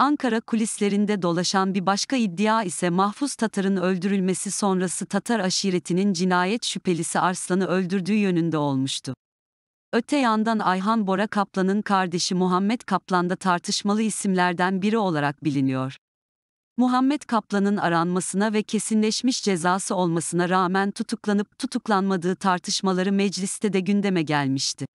Ankara kulislerinde dolaşan bir başka iddia ise Mahfuz Tatar'ın öldürülmesi sonrası Tatar aşiretinin cinayet şüphelisi Arslan'ı öldürdüğü yönünde olmuştu. Öte yandan Ayhan Bora Kaplan'ın kardeşi Muhammed Kaplan da tartışmalı isimlerden biri olarak biliniyor. Muhammed Kaplan'ın aranmasına ve kesinleşmiş cezası olmasına rağmen tutuklanıp tutuklanmadığı tartışmaları mecliste de gündeme gelmişti.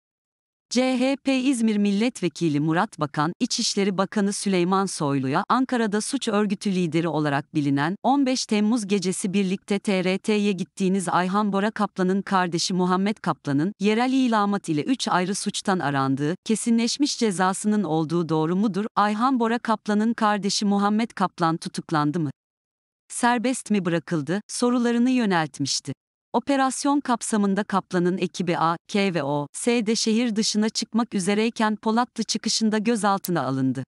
CHP İzmir Milletvekili Murat Bakan, İçişleri Bakanı Süleyman Soylu'ya Ankara'da suç örgütü lideri olarak bilinen 15 Temmuz gecesi birlikte TRT'ye gittiğiniz Ayhan Bora Kaplan'ın kardeşi Muhammed Kaplan'ın yerel ilamat ile 3 ayrı suçtan arandığı, kesinleşmiş cezasının olduğu doğru mudur? Ayhan Bora Kaplan'ın kardeşi Muhammed Kaplan tutuklandı mı? Serbest mi bırakıldı? sorularını yöneltmişti. Operasyon kapsamında Kaplan'ın ekibi A, K ve O, S'de şehir dışına çıkmak üzereyken Polatlı çıkışında gözaltına alındı.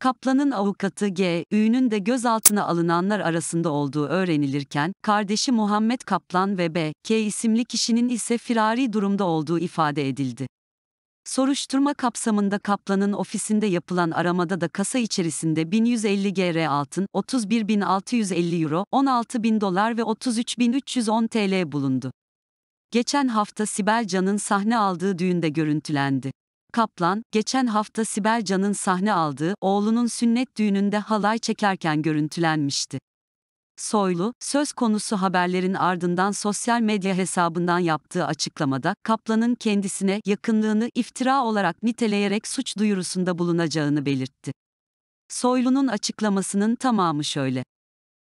Kaplan'ın avukatı G. Ü'nün de gözaltına alınanlar arasında olduğu öğrenilirken, kardeşi Muhammed Kaplan ve B. K isimli kişinin ise firari durumda olduğu ifade edildi. Soruşturma kapsamında Kaplan'ın ofisinde yapılan aramada da kasa içerisinde 1150 GR altın, 31.650 euro, 16.000 dolar ve 33.310 TL bulundu. Geçen hafta Sibel Can'ın sahne aldığı düğünde görüntülendi. Kaplan, geçen hafta Sibel Can'ın sahne aldığı oğlunun sünnet düğününde halay çekerken görüntülenmişti. Soylu, söz konusu haberlerin ardından sosyal medya hesabından yaptığı açıklamada, Kaplan'ın kendisine yakınlığını iftira olarak niteleyerek suç duyurusunda bulunacağını belirtti. Soylu'nun açıklamasının tamamı şöyle.